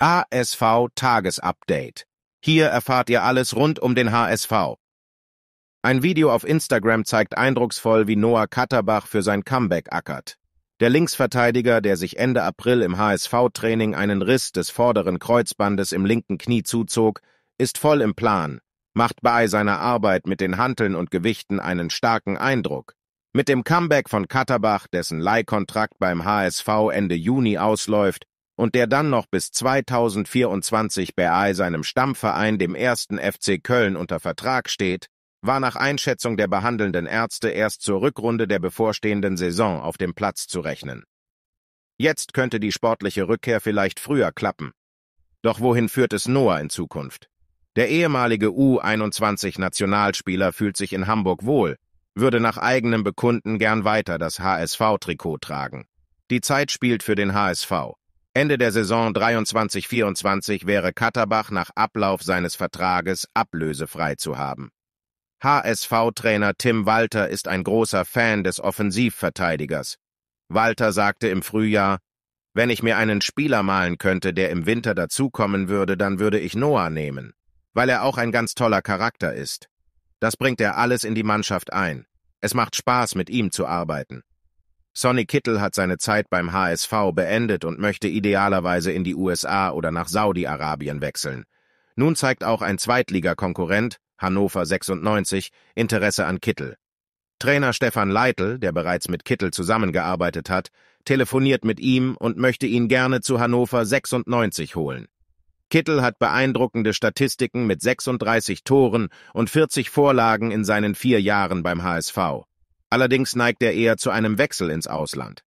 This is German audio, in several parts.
HSV Tagesupdate. Hier erfahrt ihr alles rund um den HSV. Ein Video auf Instagram zeigt eindrucksvoll, wie Noah Katterbach für sein Comeback ackert. Der Linksverteidiger, der sich Ende April im HSV-Training einen Riss des vorderen Kreuzbandes im linken Knie zuzog, ist voll im Plan, macht bei seiner Arbeit mit den Hanteln und Gewichten einen starken Eindruck. Mit dem Comeback von Katterbach, dessen Leihkontrakt beim HSV Ende Juni ausläuft, und der dann noch bis 2024 bei seinem Stammverein, dem ersten FC Köln, unter Vertrag steht, war nach Einschätzung der behandelnden Ärzte erst zur Rückrunde der bevorstehenden Saison auf dem Platz zu rechnen. Jetzt könnte die sportliche Rückkehr vielleicht früher klappen. Doch wohin führt es Noah in Zukunft? Der ehemalige U21-Nationalspieler fühlt sich in Hamburg wohl, würde nach eigenem Bekunden gern weiter das HSV-Trikot tragen. Die Zeit spielt für den HSV. Ende der Saison 23-24 wäre Katterbach nach Ablauf seines Vertrages ablösefrei zu haben. HSV-Trainer Tim Walter ist ein großer Fan des Offensivverteidigers. Walter sagte im Frühjahr, wenn ich mir einen Spieler malen könnte, der im Winter dazukommen würde, dann würde ich Noah nehmen, weil er auch ein ganz toller Charakter ist. Das bringt er alles in die Mannschaft ein. Es macht Spaß, mit ihm zu arbeiten. Sonny Kittel hat seine Zeit beim HSV beendet und möchte idealerweise in die USA oder nach Saudi-Arabien wechseln. Nun zeigt auch ein Zweitligakonkurrent, Hannover 96, Interesse an Kittel. Trainer Stefan Leitl, der bereits mit Kittel zusammengearbeitet hat, telefoniert mit ihm und möchte ihn gerne zu Hannover 96 holen. Kittel hat beeindruckende Statistiken mit 36 Toren und 40 Vorlagen in seinen vier Jahren beim HSV. Allerdings neigt er eher zu einem Wechsel ins Ausland.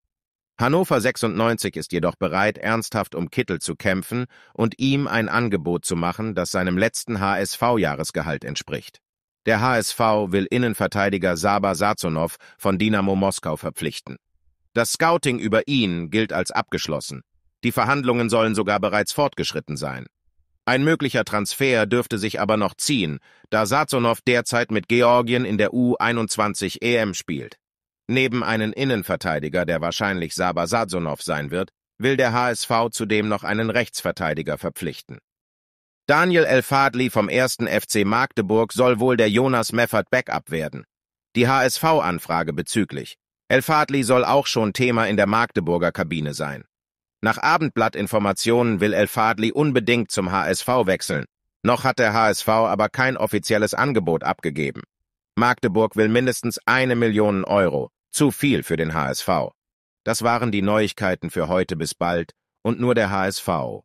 Hannover 96 ist jedoch bereit, ernsthaft um Kittel zu kämpfen und ihm ein Angebot zu machen, das seinem letzten HSV-Jahresgehalt entspricht. Der HSV will Innenverteidiger Saba Sazonow von Dynamo Moskau verpflichten. Das Scouting über ihn gilt als abgeschlossen. Die Verhandlungen sollen sogar bereits fortgeschritten sein. Ein möglicher Transfer dürfte sich aber noch ziehen, da Sazonow derzeit mit Georgien in der U21 EM e spielt. Neben einem Innenverteidiger, der wahrscheinlich Saba Sazonow sein wird, will der HSV zudem noch einen Rechtsverteidiger verpflichten. Daniel Elfadli vom 1. FC Magdeburg soll wohl der Jonas Meffert Backup werden. Die HSV-Anfrage bezüglich. Elfadli soll auch schon Thema in der Magdeburger Kabine sein. Nach Abendblattinformationen will El Fadli unbedingt zum HSV wechseln. Noch hat der HSV aber kein offizielles Angebot abgegeben. Magdeburg will mindestens eine Million Euro. Zu viel für den HSV. Das waren die Neuigkeiten für heute bis bald und nur der HSV.